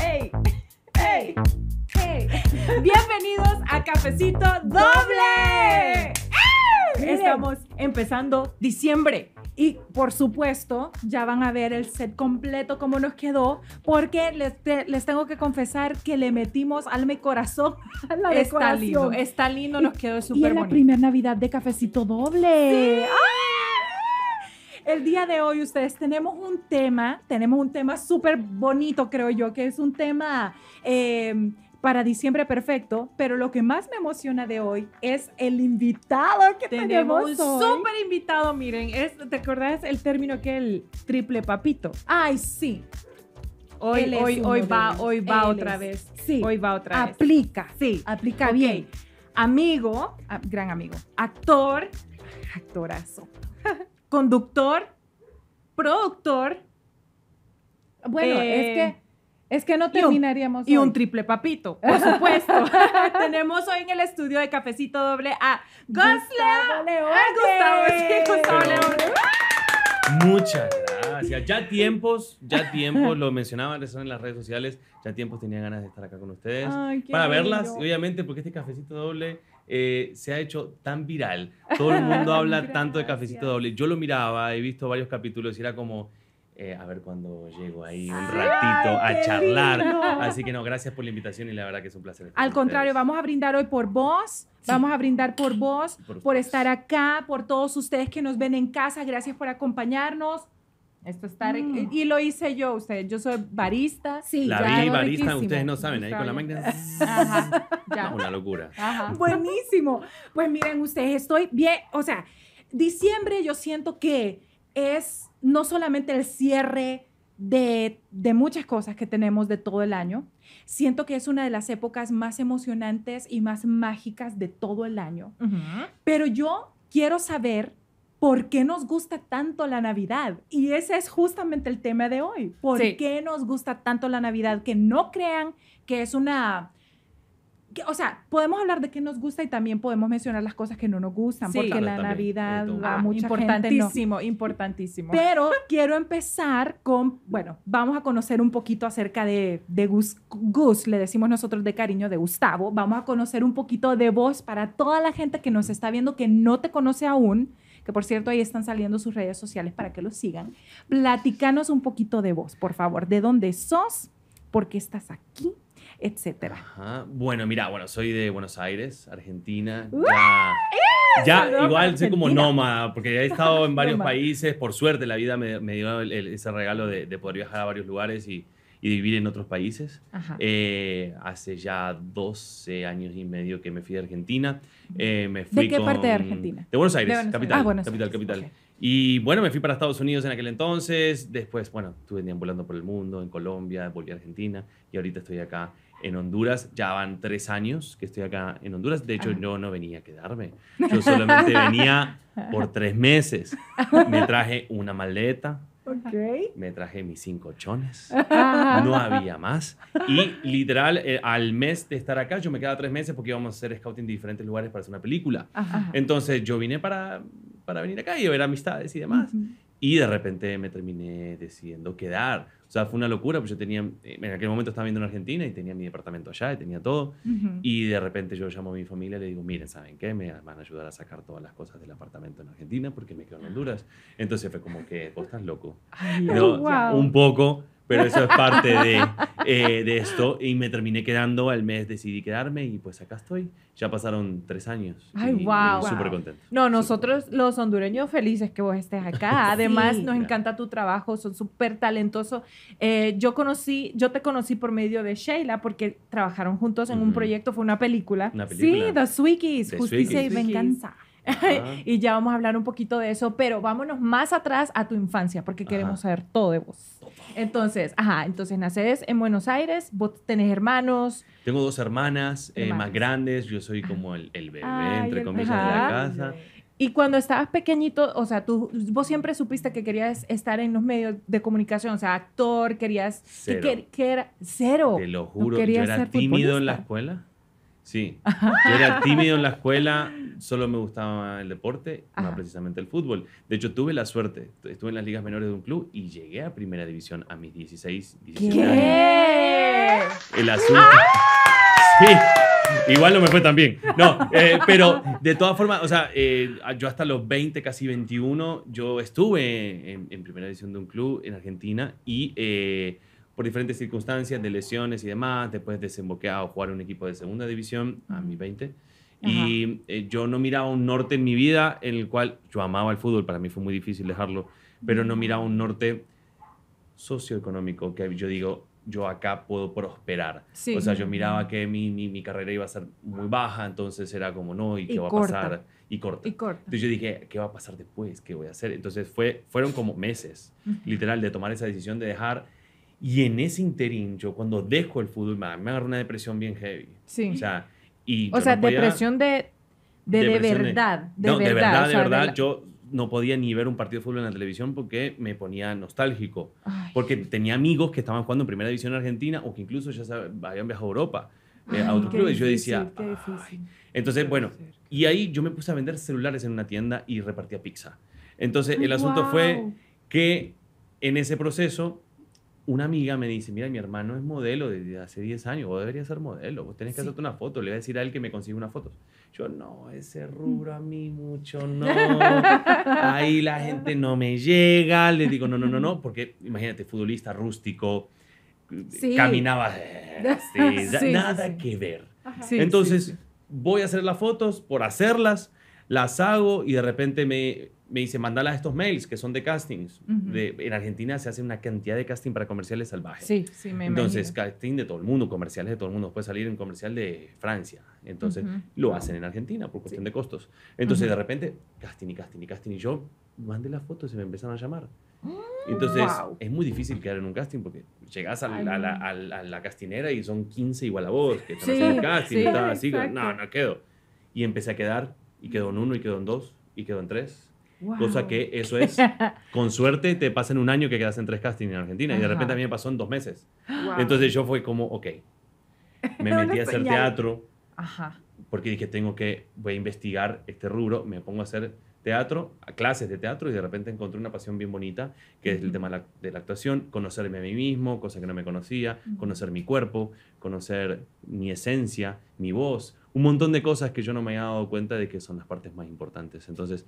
¡Ey! ¡Ey! ¡Ey! Bienvenidos a Cafecito Doble. Estamos empezando diciembre. Y por supuesto, ya van a ver el set completo como nos quedó, porque les, tengo que confesar que le metimos al y corazón a la Está lindo, está lindo, nos quedó súper bonito. Y la primera Navidad de cafecito doble. El día de hoy ustedes tenemos un tema, tenemos un tema súper bonito, creo yo, que es un tema em, para diciembre perfecto, pero lo que más me emociona de hoy es el invitado que tenemos. tenemos un súper invitado, miren, ¿te acordás el término que el triple papito? Ay, sí. Hoy, hoy, hoy va, hoy va otra vez. Sí. Hoy va otra vez. Aplica. Sí. Aplica bien. Amigo, ah, gran amigo, actor, actorazo conductor, productor. Bueno, es eh, que es que no terminaríamos. Y un, triple papito, por supuesto. Tenemos hoy en el estudio de Cafecito Doble a Gustavo León. Gustavo ah, Muchas gracias. Ya tiempos, ya tiempos, lo mencionaban en las redes sociales, ya tiempos tenía ganas de estar acá con ustedes. para verlas, obviamente, porque este Cafecito Doble eh, se ha hecho tan viral. Todo el mundo habla tanto de Cafecito Doble. Yo lo miraba, he visto varios capítulos y era como... Eh, a ver cuando llego ahí un ratito a charlar. Así que no, gracias por la invitación y la verdad que es un placer. Al contrario, vamos a brindar hoy por vos. Vamos a brindar por vos, por estar acá, por todos ustedes que nos ven en casa. Gracias por acompañarnos. Esto está mm. y lo hice yo, ustedes. Yo soy barista. Sí, la ya vi barista, ustedes no saben, ahí con la máquina. Ajá, una locura. Ajá. Buenísimo. Pues miren, ustedes estoy bien, o sea, diciembre yo siento que es no solamente el cierre de, de, muchas cosas que tenemos de todo el año. Siento que es una de las épocas más emocionantes y más mágicas de todo el año. Pero yo quiero saber ¿por qué nos gusta tanto la Navidad? Y ese es justamente el tema de hoy. ¿Por qué nos gusta tanto la Navidad? Que no crean que es una... Que, o sea, podemos hablar de qué nos gusta y también podemos mencionar las cosas que no nos gustan, porque la Navidad va ah, mucha importantísimo, gente no. importantísimo. Pero quiero empezar con, bueno, vamos a conocer un poquito acerca de, de Gus, Gus, le decimos nosotros de cariño de Gustavo, vamos a conocer un poquito de vos para toda la gente que nos está viendo que no te conoce aún que por cierto ahí están saliendo sus redes sociales para que los sigan. Platicanos un poquito de vos, por favor, de dónde sos, por qué estás aquí, etcétera. Bueno, mira, bueno, soy de Buenos Aires, Argentina. Ya, igual soy como nómada, porque he estado en varios países. Por suerte, la vida me, dio ese regalo de, de, poder viajar a varios lugares y y vivir en otros países. Eh, hace ya 12 años y medio que me fui a Argentina. Eh, me fui ¿De qué parte de Argentina? De Buenos Aires, capital, Ah, capital, capital, Y bueno, me fui para Estados Unidos en aquel entonces. Después, bueno, estuve volando por el mundo, en Colombia, volví a Argentina y ahorita estoy acá en Honduras. Ya van tres años que estoy acá en Honduras. De hecho, yo no venía a quedarme. Yo solamente venía por tres meses. Me traje una maleta, Okay. Me traje mis cinco chones. No había más. Y literal, eh, al mes de estar acá, yo me quedaba tres meses porque íbamos a hacer scouting en diferentes lugares para hacer una película. Entonces yo vine para, para venir acá y ver amistades y demás. Y de repente me terminé decidiendo quedar. O sea, fue una locura, pues yo tenía, eh, en aquel momento estaba viendo en Argentina y tenía mi departamento allá y tenía todo. Y de repente yo llamo a mi familia y le digo, miren, ¿saben qué? Me van a ayudar a sacar todas las cosas del apartamento en Argentina porque me quedo en Honduras. Entonces fue como que, vos estás loco. Pero Un poco, pero eso es parte de, eh, de, esto. Y me terminé quedando, al mes decidí quedarme y pues acá estoy. Ya pasaron tres años. Ay, wow. Súper contento. No, nosotros los hondureños felices que vos estés acá. Además, nos encanta tu trabajo, son súper talentosos. Eh, yo conocí, yo te conocí por medio de Sheila porque trabajaron juntos en un proyecto, fue una película. Una película. Sí, The Swickies, Justicia y Venganza y ya vamos a hablar un poquito de eso, pero vámonos más atrás a tu infancia, porque queremos saber todo de vos. Entonces, ajá, entonces naces en Buenos Aires, vos tenés hermanos. Tengo dos hermanas, eh, más grandes, yo soy ah. como el, el bebé, entre comillas, de la casa. Y cuando estabas pequeñito, o sea, tú, vos siempre supiste que querías estar en los medios de comunicación, o sea, actor, querías... Cero. Que, era, cero. Te lo juro, era tímido en la escuela. Sí, era tímido en la escuela, solo me gustaba el deporte, más precisamente el fútbol. De hecho, tuve la suerte, estuve en las ligas menores de un club y llegué a primera división a mis 16, 17 El azul. ¡Ah! Sí. Igual no me fue tan bien. No, eh, pero de todas formas, o sea, eh, yo hasta los 20, casi 21, yo estuve en, primera división de un club en Argentina y eh, por diferentes circunstancias de lesiones y demás, después desemboqué a jugar un equipo de segunda división a mis 20. Y eh, yo no miraba un norte en mi vida en el cual yo amaba el fútbol, para mí fue muy difícil dejarlo, pero no miraba un norte socioeconómico, que yo digo, yo acá puedo prosperar. O sea, yo miraba que mi, mi, mi, carrera iba a ser muy baja, entonces era como, no, ¿y qué va a pasar? Y corta. y corta. Entonces yo dije, ¿qué va a pasar después? ¿Qué voy a hacer? Entonces fue, fueron como meses, literal, de tomar esa decisión de dejar. Y en ese interín, yo cuando dejo el fútbol, me agarró una depresión bien heavy. Sí. O sea, o sea, depresión de, de, de, verdad. De verdad, de verdad, Yo no podía ni ver un partido de fútbol en la televisión porque me ponía nostálgico. Porque tenía amigos que estaban jugando en Primera División Argentina o que incluso ya habían viajado a Europa, eh, a otros clubes. Y yo decía, entonces, bueno, y ahí yo me puse a vender celulares en una tienda y repartía pizza. Entonces, el asunto fue que en ese proceso una amiga me dice, mira, mi hermano es modelo desde hace 10 años, vos deberías ser modelo, vos tenés que hacerte una foto, le voy a decir a él que me consiga una foto. Yo, no, ese rubro a mí mucho no. Ahí la gente no me llega, le digo, no, no, no, no, porque imagínate, futbolista rústico, caminaba, eh, nada que ver. Entonces, voy a hacer las fotos por hacerlas las hago y de repente me, me dice, mandala estos mails que son de castings. en Argentina se hace una cantidad de casting para comerciales salvajes. Sí, sí, me Entonces, casting de todo el mundo, comerciales de todo el mundo. Puede salir un comercial de Francia. Entonces, lo hacen en Argentina por cuestión de costos. Entonces, de repente, casting y casting y casting. Y yo mandé las fotos y me empezaron a llamar. ¡Oh, Entonces, es muy difícil quedar en un casting porque llegas a, la, castinera y son 15 igual a vos que están haciendo el casting y tal, así. No, no quedo. Y empecé a quedar y quedó en uno, y quedó en dos, y quedó en tres. Cosa que eso es, con suerte te pasa en un año que quedas en tres castings en Argentina y de repente a mí me pasó en dos meses. Entonces yo fue como, ok, me metí a hacer teatro porque dije, tengo que, voy a investigar este rubro, me pongo a hacer teatro, a clases de teatro y de repente encontré una pasión bien bonita, que es el tema de la, actuación, conocerme a mí mismo, cosa que no me conocía, conocer mi cuerpo, conocer mi esencia, mi voz, un montón de cosas que yo no me había dado cuenta de que son las partes más importantes. Entonces,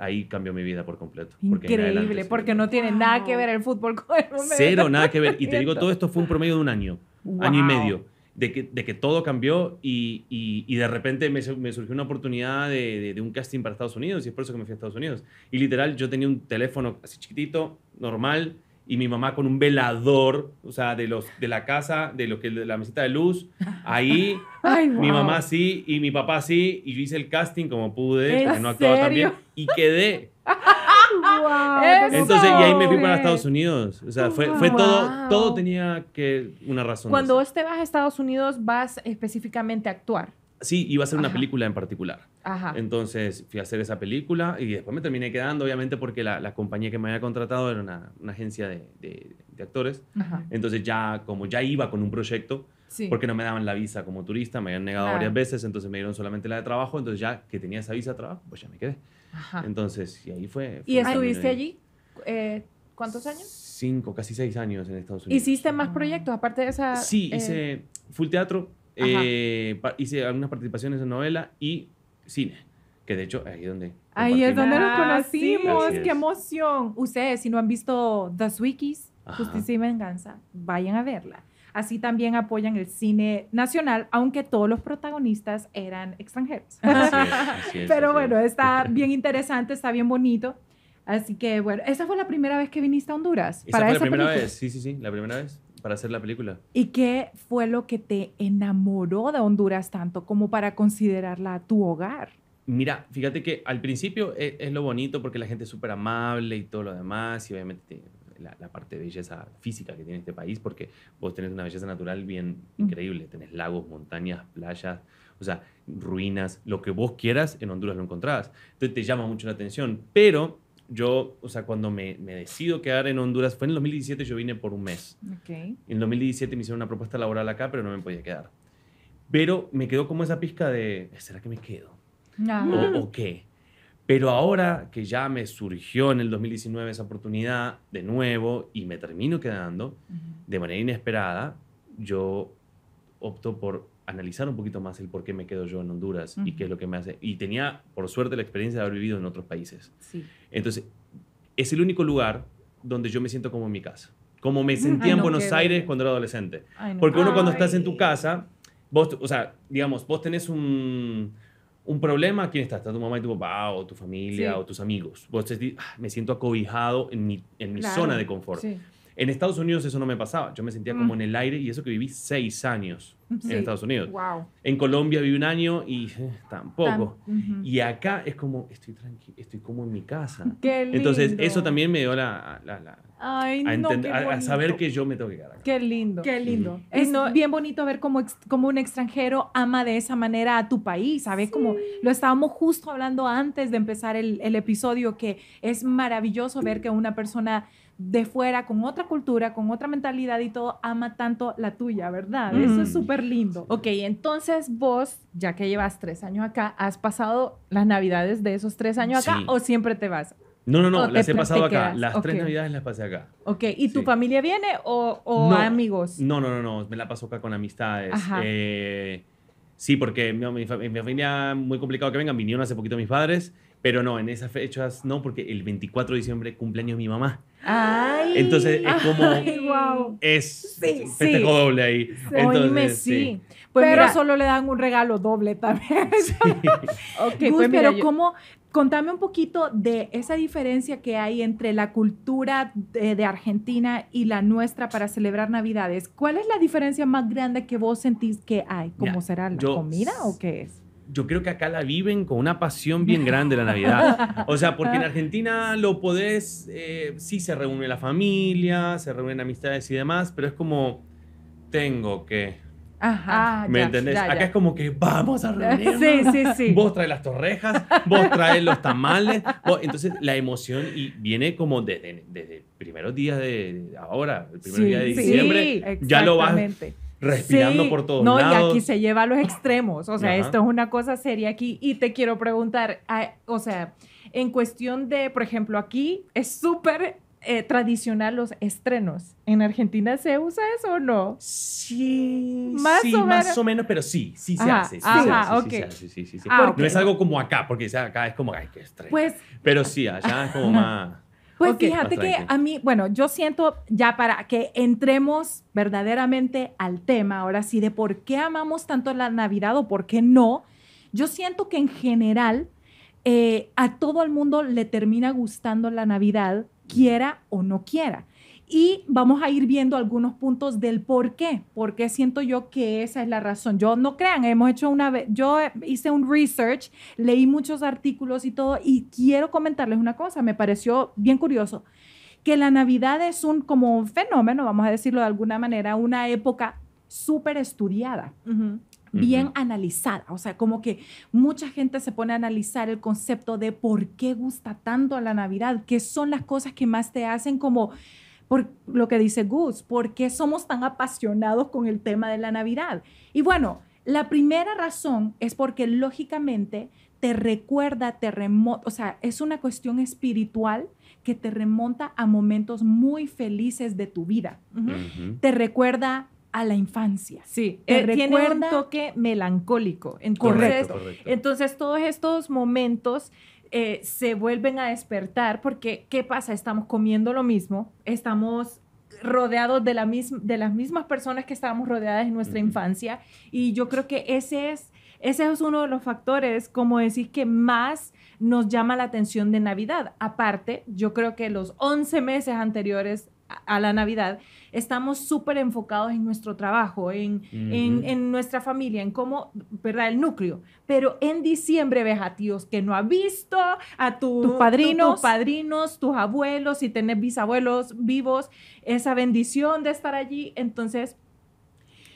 ahí cambió mi vida por completo. Porque Increíble, porque, no tiene nada que ver el fútbol con el Cero, nada que ver. Y te digo, todo esto fue un promedio de un año, año y medio, de que, todo cambió y, de repente me, surgió una oportunidad de, de, un casting para Estados Unidos y es por eso que me fui a Estados Unidos. Y literal, yo tenía un teléfono así chiquitito, normal, y mi mamá con un velador, o sea, de, los, de la casa, de, lo que, de la mesita de luz, ahí, mi mamá sí y mi papá sí, y yo hice el casting como pude, porque no actuaba tan bien, y quedé. Entonces, y ahí me fui para Estados Unidos. O sea, fue, fue todo, todo tenía que una razón. Cuando vos te vas a Estados Unidos, vas específicamente a actuar. Sí, iba a ser una película en particular. Entonces fui a hacer esa película y después me terminé quedando, obviamente, porque la, la compañía que me había contratado era una, una agencia de, de, actores. Entonces ya, como ya iba con un proyecto, porque no me daban la visa como turista, me habían negado varias veces, entonces me dieron solamente la de trabajo, entonces ya que tenía esa visa de trabajo, pues ya me quedé. Entonces, y ahí fue... ¿Y estuviste allí? Eh, ¿Cuántos años? Cinco, casi seis años en Estados Unidos. ¿Hiciste más ah. proyectos aparte de esa? Sí, eh? hice full teatro, eh, hice algunas participaciones en novela y cine. Que de hecho, ahí es donde. Ahí es donde nos ah, conocimos. ¡Qué emoción! Ustedes, si no han visto The Wikis, Justicia y Venganza, vayan a verla. Así también apoyan el cine nacional, aunque todos los protagonistas eran extranjeros. Pero bueno, está bien interesante, está bien bonito. Así que bueno, esa fue la primera vez que viniste a Honduras. ¿Esa para fue esa la primera vez? Sí, sí, sí, la primera vez para hacer la película. ¿Y qué fue lo que te enamoró de Honduras tanto como para considerarla tu hogar? Mira, fíjate que al principio e, es, lo bonito porque la gente es súper amable y todo lo demás y obviamente la, parte de belleza física que tiene este país porque vos tenés una belleza natural bien mm. increíble, tenés lagos, montañas, playas, o sea, ruinas, lo que vos quieras en Honduras lo encontrás. Entonces te llama mucho la atención, pero yo, o sea, cuando me, decido quedar en Honduras, fue en el 2017, yo vine por un mes. En el 2017 me hicieron una propuesta laboral acá, pero no me podía quedar. Pero me quedó como esa pizca de, ¿será que me quedo? No. O, qué? Pero ahora que ya me surgió en el 2019 esa oportunidad de nuevo y me termino quedando de manera inesperada, yo opto por analizar un poquito más el por qué me quedo yo en Honduras y qué es lo que me hace. Y tenía, por suerte, la experiencia de haber vivido en otros países. Entonces, es el único lugar donde yo me siento como en mi casa. Como me sentía en Buenos Aires cuando era adolescente. Porque uno cuando estás en tu casa, vos, o sea, digamos, vos tenés un, un problema, ¿quién está? Está tu mamá y tu papá, o tu familia, o tus amigos. Vos te, ah, me siento acobijado en mi, en mi zona de confort. Sí. En Estados Unidos eso no me pasaba. Yo me sentía como mm. en el aire y eso que viví seis años en Estados Unidos. En Colombia viví un año y eh, tampoco. Y acá es como, estoy tranquilo, estoy como en mi casa. Qué lindo. Entonces eso también me dio la... la, la Ay, a, no, a, saber que yo me tengo que quedar acá. Qué lindo. Qué lindo. Es bien bonito ver cómo, como un extranjero ama de esa manera a tu país, ¿sabes? Como lo estábamos justo hablando antes de empezar el, el episodio, que es maravilloso ver que una persona de fuera, con otra cultura, con otra mentalidad y todo, ama tanto la tuya, ¿verdad? Eso es mm. súper lindo. Ok, entonces vos, ya que llevas tres años acá, ¿has pasado las navidades de esos tres años acá o siempre te vas? No, no, no, las he pasado acá. Las tres navidades las pasé acá. Ok, ¿y tu familia viene o, amigos? No, no, no, no, me la paso acá con amistades. Ajá. Eh, sí, porque mi, mi, familia, muy complicado que vengan, vinieron hace poquito mis padres, pero no, en esas fechas no, porque el 24 de diciembre cumpleaños mi mamá. Entonces es como. Es sí, doble ahí. Entonces, sí. Pues pero solo le dan un regalo doble también. okay, pues pero ¿cómo? Contame un poquito de esa diferencia que hay entre la cultura de, Argentina y la nuestra para celebrar Navidades. ¿Cuál es la diferencia más grande que vos sentís que hay? ¿Cómo será la comida o qué es? yo creo que acá la viven con una pasión bien grande la Navidad. O sea, porque en Argentina lo podés, eh, sí se reúne la familia, se reúnen amistades y demás, pero es como, tengo que... Ajá, ah, ¿Me entendés? Acá es como que vamos a reunirnos. Sí, sí, sí. Vos traes las torrejas, vos traes los tamales. Entonces, la emoción y viene como desde, desde primeros días de ahora, el primer día de diciembre. Sí, ya lo vas respirando por todos no, lados. No, y aquí se lleva a los extremos. O sea, esto es una cosa seria aquí. Y te quiero preguntar, o sea, en cuestión de, por ejemplo, aquí es súper eh, tradicional los estrenos. ¿En Argentina se usa eso o no? Sí, más, o, menos. más o menos, pero sí, sí se hace. No es algo como acá, porque acá es como, ay, qué estreno. Pues, pero sí, allá es como más... Pues fíjate que a mí, bueno, yo siento ya para que entremos verdaderamente al tema ahora sí de por qué amamos tanto la Navidad o por qué no, yo siento que en general eh, a todo el mundo le termina gustando la Navidad, quiera o no quiera. Y vamos a ir viendo algunos puntos del por qué, por qué siento yo que esa es la razón. Yo no crean, hemos hecho una vez, yo eh, hice un research, leí muchos artículos y todo, y quiero comentarles una cosa, me pareció bien curioso, que la Navidad es un como un fenómeno, vamos a decirlo de alguna manera, una época súper estudiada. bien analizada. O sea, como que mucha gente se pone a analizar el concepto de por qué gusta tanto la Navidad, qué son las cosas que más te hacen como por lo que dice Gus, ¿por qué somos tan apasionados con el tema de la Navidad? Y bueno, la primera razón es porque lógicamente te recuerda, te o sea, es una cuestión espiritual que te remonta a momentos muy felices de tu vida. Te recuerda a la infancia. Sí, eh, un toque melancólico. correcto. Entonces, todos estos momentos eh, se vuelven a despertar porque, ¿qué pasa? Estamos comiendo lo mismo, estamos rodeados de, la de las mismas personas que estábamos rodeadas en nuestra infancia y yo creo que ese es, ese es uno de los factores, como decir que más nos llama la atención de Navidad. Aparte, yo creo que los 11 meses anteriores a la Navidad, estamos súper enfocados en nuestro trabajo, en, en, nuestra familia, en cómo, ¿verdad? El núcleo. Pero en diciembre ves a tíos que no ha visto, a tus padrinos, tus padrinos, tus abuelos, si tenés bisabuelos vivos, esa bendición de estar allí. Entonces,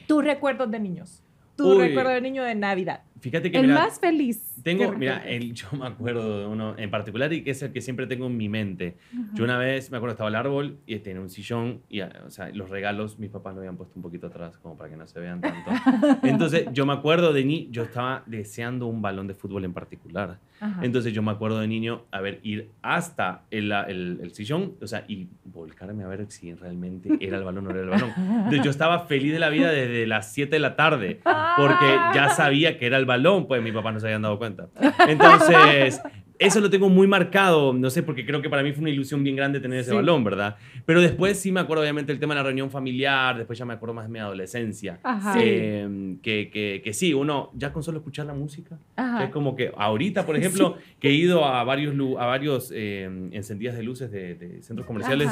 tus recuerdos de niños, tu recuerdo de niño de Navidad. Fíjate que. El más feliz. Tengo, mira, el, yo me acuerdo de uno en particular y que es el que siempre tengo en mi mente. Yo una vez, me acuerdo, estaba el árbol y tenía este, un sillón y, ah, o sea, los regalos mis papás lo habían puesto un poquito atrás como para que no se vean tanto. Entonces, yo me acuerdo de ni, yo estaba deseando un balón de fútbol en particular. Entonces, yo me acuerdo de niño, a ver, ir hasta el, el, sillón, o sea, y volcarme a ver si realmente era el balón o no era el balón. Entonces, yo estaba feliz de la vida desde las 7 de la tarde porque ya sabía que era el balón, pues mi papá no se había dado cuenta. Entonces, eso lo tengo muy marcado, no sé, porque creo que para mí fue una ilusión bien grande tener ese balón, ¿verdad? Pero después sí me acuerdo obviamente el tema de la reunión familiar, después ya me acuerdo más de mi adolescencia, eh, que, que, sí, uno ya con solo escuchar la música, es como que ahorita, por ejemplo, que he ido a varios, a varios eh, encendidas de luces de, centros comerciales,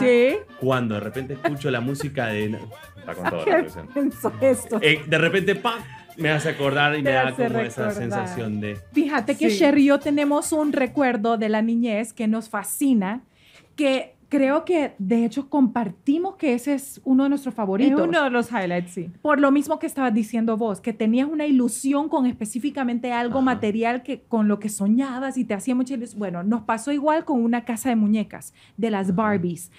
cuando de repente escucho la música de... Eh, de repente, ¡pam! me hace acordar y me da como esa sensación de... Fíjate que sí. Sherry y yo tenemos un recuerdo de la niñez que nos fascina, que creo que de hecho compartimos que ese es uno de nuestros favoritos. Es uno de los highlights, sí. Por lo mismo que estabas diciendo vos, que tenías una ilusión con específicamente algo material que con lo que soñabas y te hacía mucha ilusión. Bueno, nos pasó igual con una casa de muñecas, de las Barbies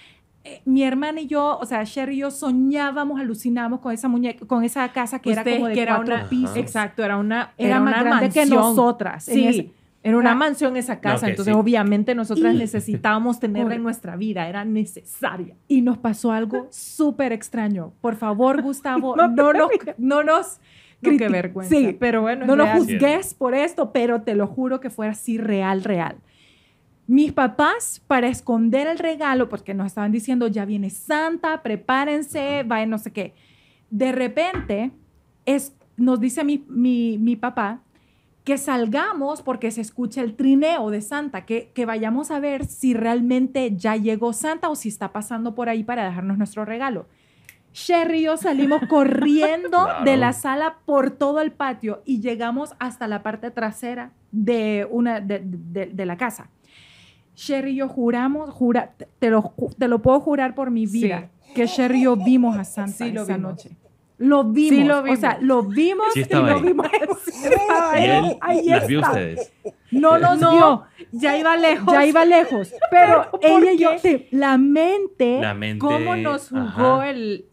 eh, mi hermana y yo, o sea, Sherry y yo soñábamos, alucinábamos con esa muñeca, con esa casa que era como de una, pisos. Exacto, era una era, más grande que nosotras. Sí. En era una ah. mansión esa casa, entonces obviamente nosotras necesitábamos tenerla en nuestra vida, era necesaria. Y nos pasó algo súper extraño. Por favor, Gustavo, no, nos, no nos... qué vergüenza. Sí, pero bueno, no nos juzgues por esto, pero te lo juro que fue así real, real. Mis papás, para esconder el regalo, porque nos estaban diciendo, ya viene Santa, prepárense, vaya no sé qué. De repente, es, nos dice mi, mi, papá que salgamos porque se escucha el trineo de Santa, que, que vayamos a ver si realmente ya llegó Santa o si está pasando por ahí para dejarnos nuestro regalo. Sherry y yo salimos corriendo de la sala por todo el patio y llegamos hasta la parte trasera de, una, de, de la casa. Sherry y yo juramos, te, lo, puedo jurar por mi vida, que Sherry y yo vimos a Santa sí, esa noche. Lo vimos, lo vimos, o sea, lo vimos y lo vimos. y él, ahí las vio ustedes. No no, no, Ya iba lejos. Ya iba lejos. Pero, ella y yo, la mente, cómo nos jugó el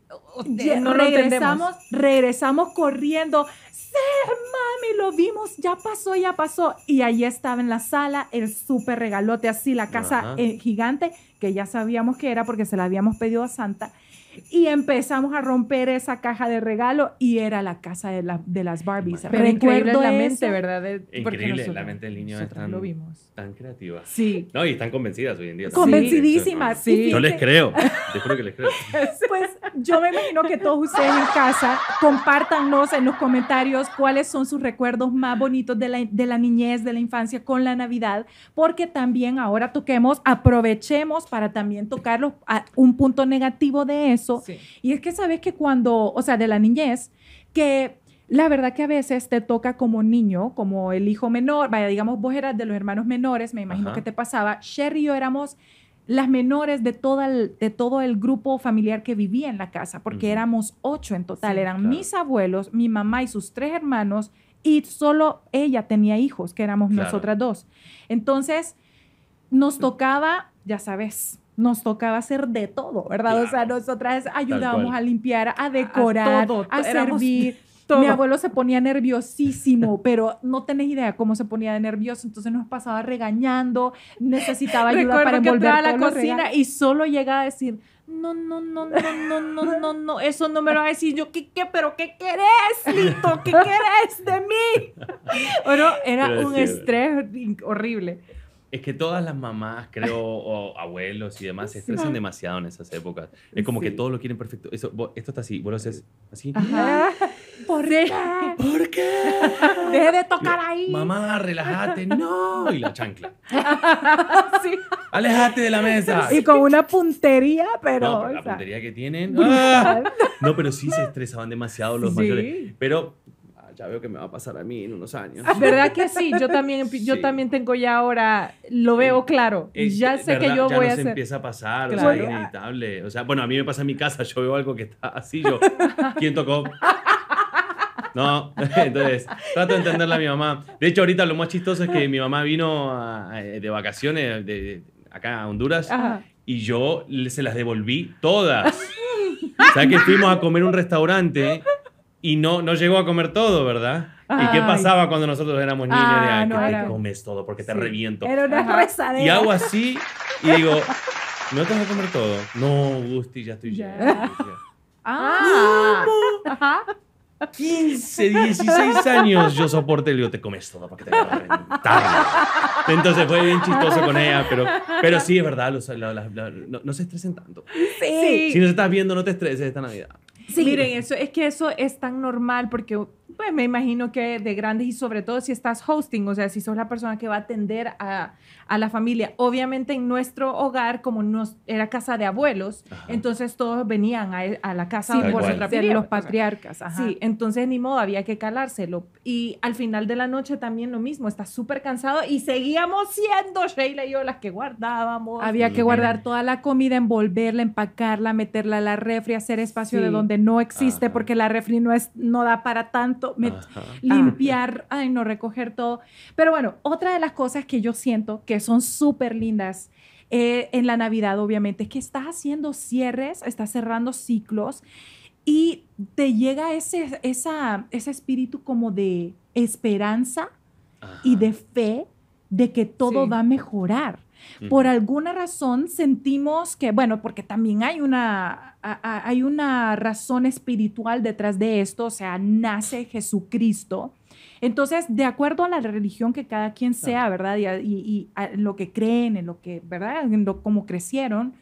no regresamos, regresamos corriendo. Sí, mami, lo vimos, ya pasó, ya pasó. Y ahí estaba en la sala el súper regalote, así la casa eh, gigante, que ya sabíamos que era porque se la habíamos pedido a Santa. Y empezamos a romper esa caja de regalo y era la casa de, de las Barbies. Pero Recuerdo la mente, ¿verdad? increíble, la mente del niño es tan, lo vimos. tan creativa. Sí. No, y están convencidas hoy en día. Convencidísimas, sí. Yo les creo, que les creo. Pues yo me imagino que todos ustedes en casa compártanos en los comentarios cuáles son sus recuerdos más bonitos de la, de la niñez, de la infancia con la Navidad, porque también ahora toquemos, aprovechemos para también tocar a, un punto negativo de eso y es que sabes que cuando, o sea, de la niñez, que la verdad que a veces te toca como niño, como el hijo menor, vaya, digamos, vos eras de los hermanos menores, me imagino que te pasaba. Sherry y yo éramos las menores de, de todo el grupo familiar que vivía en la casa, porque éramos ocho en total. Eran mis abuelos, mi mamá y sus tres hermanos, y solo ella tenía hijos, que éramos nosotras dos. Entonces, nos mm. tocaba, ya sabes, nos tocaba hacer de todo, ¿verdad? O sea, nosotras ayudábamos a limpiar, a decorar, a, servir. Mi abuelo se ponía nerviosísimo, pero no tenés idea cómo se ponía de nervioso, entonces nos pasaba regañando, necesitaba ayuda para envolver que la cocina y solo llegaba a decir, no, no, no, no, no, no, no, no, eso no me lo va a decir yo, ¿qué, qué, pero qué querés, Lito? ¿Qué querés de mí? Bueno, era un estrés horrible. Es que todas las mamás, creo, o abuelos y demás, se estresan demasiado en esas épocas. Es como que todos lo quieren perfecto. esto está así, vos lo haces así. ¿Por qué? ¿Por qué? Deje de tocar ahí. Mamá, relájate. No. Y la chancla. Sí. Alejate de la mesa. Y con una puntería, pero. la puntería que tienen. No, pero sí se estresaban demasiado los mayores. Pero ya veo que me va a pasar a mí en unos años. Ah, ¿Verdad que sí? Yo también, yo también tengo ya ahora, lo veo claro. ya sé que yo ya voy no ya se empieza a pasar, o sea, es inevitable. O sea, bueno, a mí me pasa en mi casa, yo veo algo que está así, yo, ¿quién tocó? No, entonces trato de entenderla a mi mamá. De hecho, ahorita lo más chistoso es que mi mamá vino eh, de vacaciones de, acá a Honduras y yo se las devolví todas. o sea que fuimos a comer un restaurante y no, no llegó a comer todo, ¿verdad? ¿Y qué pasaba cuando nosotros éramos niños? Ah, de, no, que te comes todo porque te reviento. Era una rezadera. Y hago así y digo, no te vas a comer todo. No, Gusti, ya estoy lleno. Ah. 15, ah. 16 años yo soporté y digo, te comes todo para que te reviento. a Entonces fue bien chistoso con ella, pero, pero sí, es verdad, no, no, se estresen tanto. Sí. Si nos estás viendo, no te estreses esta Navidad. Miren, eso, es que eso es tan normal porque pues me imagino que de grandes y sobre todo si estás hosting, o sea, si sos la persona que va a atender a, la familia. Obviamente en nuestro hogar, como nos, era casa de abuelos, entonces todos venían a, la casa sí, por los patriarcas. Sí, entonces ni modo, había que calárselo. Y al final de la noche también lo mismo, estás súper cansado y seguíamos siendo Sheila y yo las que guardábamos. Había que guardar toda la comida, envolverla, empacarla, meterla a la refri, hacer espacio de donde no existe, porque la refri no, es, no da para tanto limpiar, ah, no recoger todo. Pero bueno, otra de las cosas que yo siento que son súper lindas eh, en la Navidad, obviamente, es que estás haciendo cierres, estás cerrando ciclos y te llega ese, esa, ese espíritu como de esperanza y de fe de que todo va a mejorar. Por alguna razón sentimos que, bueno, porque también hay una, hay una razón espiritual detrás de esto, o sea, nace Jesucristo. Entonces, de acuerdo a la religión que cada quien sea, ¿verdad? Y, y, lo que creen, en lo que, ¿verdad? En lo, como crecieron,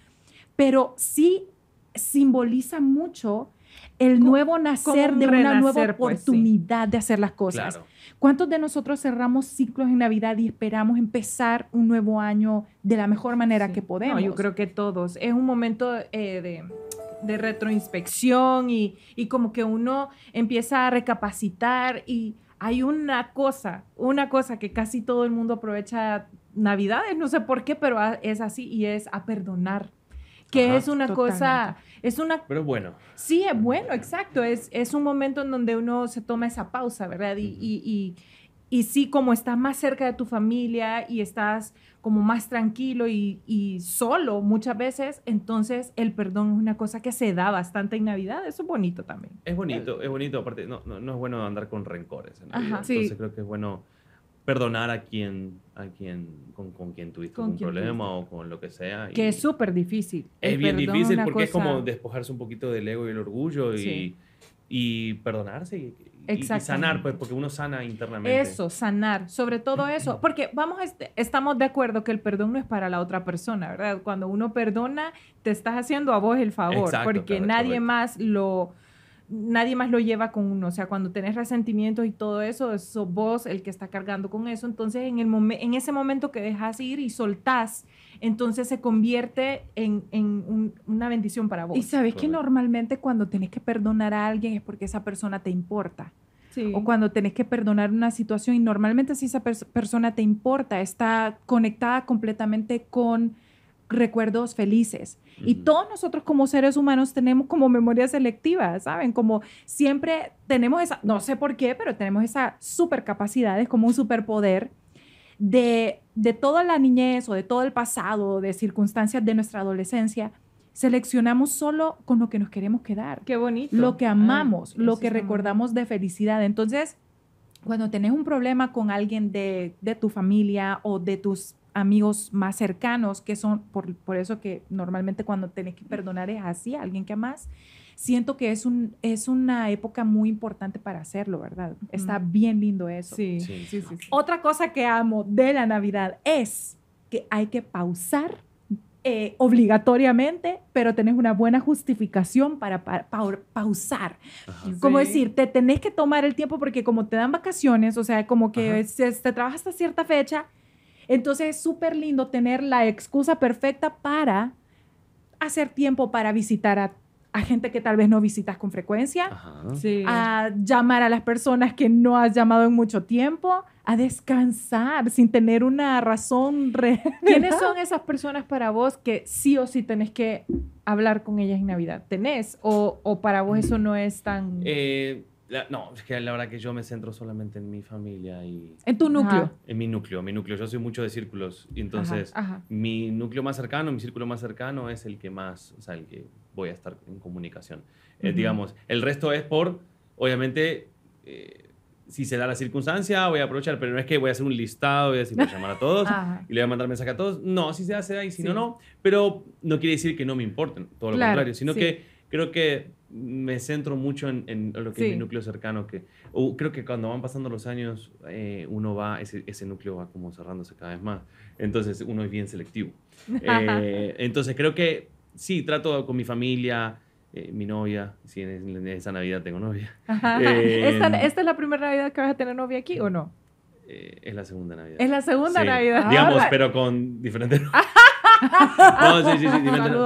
pero sí simboliza mucho el nuevo nacer de una nueva pues, oportunidad de hacer las cosas. ¿Cuántos de nosotros cerramos ciclos en Navidad y esperamos empezar un nuevo año de la mejor manera que podemos? yo creo que todos. Es un momento eh, de, retroinspección y, y como que uno empieza a recapacitar y hay una cosa, una cosa que casi todo el mundo aprovecha Navidades, no sé por qué, pero es así y es a perdonar que es una cosa, es una... Pero bueno. Sí, es eh, bueno, exacto. Es, es un momento en donde uno se toma esa pausa, ¿verdad? Y, y, y, sí, como estás más cerca de tu familia y estás como más tranquilo y, y solo muchas veces, entonces el perdón es una cosa que se da bastante en Navidad. Eso es bonito también. Es bonito, es bonito. Aparte, no, no, no, es bueno andar con rencores. Ajá, sí. Entonces creo que es bueno perdonar a quien, a quien con, quien tuviste un problema o con lo que sea. que es súper difícil. Es bien difícil porque es como despojarse un poquito del ego y el orgullo y, y perdonarse y, sanar, pues, porque uno sana internamente. Eso, sanar, sobre todo eso, porque vamos, este, estamos de acuerdo que el perdón no es para la otra persona, ¿verdad? Cuando uno perdona, te estás haciendo a vos el favor, porque nadie más lo nadie más lo lleva con uno. O sea, cuando tenés resentimientos y todo eso, es vos el que está cargando con eso. Entonces, en, el en ese momento que dejas ir y soltás, entonces se convierte en, una bendición para vos. Y sabes que normalmente cuando tenés que perdonar a alguien es porque esa persona te importa. Sí. O cuando tenés que perdonar una situación y normalmente si esa persona te importa, está conectada completamente con recuerdos felices. Y todos nosotros como seres humanos tenemos como memoria selectiva, ¿saben? Como siempre tenemos esa, no sé por qué, pero tenemos esa super capacidad, es como un superpoder de, de toda la niñez o de todo el pasado, de circunstancias de nuestra adolescencia. Seleccionamos solo con lo que nos queremos quedar. Qué bonito. Lo que ah, amamos, lo que recordamos de felicidad. Entonces, cuando tenés un problema con alguien de, de tu familia o de tus amigos más cercanos, que son, por, eso que normalmente cuando tenés que perdonar es así, alguien que amas siento que es, un, es una época muy importante para hacerlo, ¿verdad? Está bien lindo eso. Sí. Sí. Sí, Otra cosa que amo de la Navidad es que hay que pausar eh, obligatoriamente, pero tenés una buena justificación para, pausar. Como decir, te tenés que tomar el tiempo porque como te dan vacaciones, o sea, como que te trabajas hasta cierta fecha, entonces es súper lindo tener la excusa perfecta para hacer tiempo para visitar a, gente que tal vez no visitas con frecuencia, a llamar a las personas que no has llamado en mucho tiempo, a descansar sin tener una razón real. ¿Quiénes son esas personas para vos que sí o sí tenés que hablar con ellas en Navidad? ¿Tenés? ¿O, para vos eso no es tan... Eh, no, es que la verdad que yo me centro solamente en mi familia y... En tu núcleo. En mi núcleo, mi núcleo. Yo soy mucho de círculos. Y entonces, mi núcleo más cercano, mi círculo más cercano es el que más, o sea, el que voy a estar en comunicación. Eh, digamos, el resto es por, obviamente, eh, si se da la circunstancia, voy a aprovechar, pero no es que voy a hacer un listado, voy a decir, voy a llamar a todos y le voy a mandar mensaje a todos. No, si se hace se si no, no. Pero no quiere decir que no me importen, todo lo contrario, sino que creo que me centro mucho en, lo que es mi núcleo cercano, que creo que cuando van pasando los años, eh, uno va, ese, ese, núcleo va como cerrándose cada vez más. Entonces uno es bien selectivo. Eh, entonces creo que sí, trato con mi familia, eh, mi novia, si en, esa Navidad tengo novia. ¿Esta, es la primera Navidad que vas a tener novia aquí o no? es la segunda Navidad. Es la segunda Navidad. Digamos, ah, pero con diferentes... no, sí, sí, sí.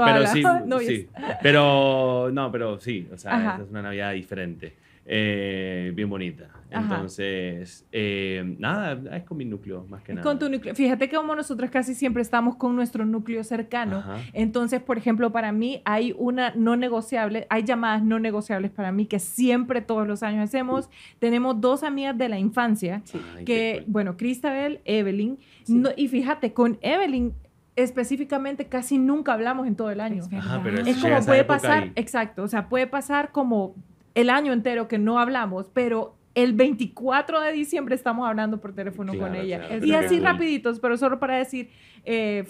pero sí, sí. Pero no, pero sí. O sea, es una Navidad diferente. Eh, bien bonita. Entonces, eh, nada, es con mi núcleo más que nada. Con tu núcleo. Fíjate que como nosotros casi siempre estamos con nuestro núcleo cercano. Entonces, por ejemplo, para mí hay una no negociable, hay llamadas no negociables para mí que siempre todos los años hacemos. Tenemos dos amigas de la infancia, que, bueno, Cristabel, Evelyn. y fíjate, con Evelyn específicamente casi nunca hablamos en todo el año. Es, como puede pasar, exacto, o sea, puede pasar como el año entero que no hablamos, pero el 24 de diciembre estamos hablando por teléfono con ella. y así rapiditos, pero solo para decir, eh,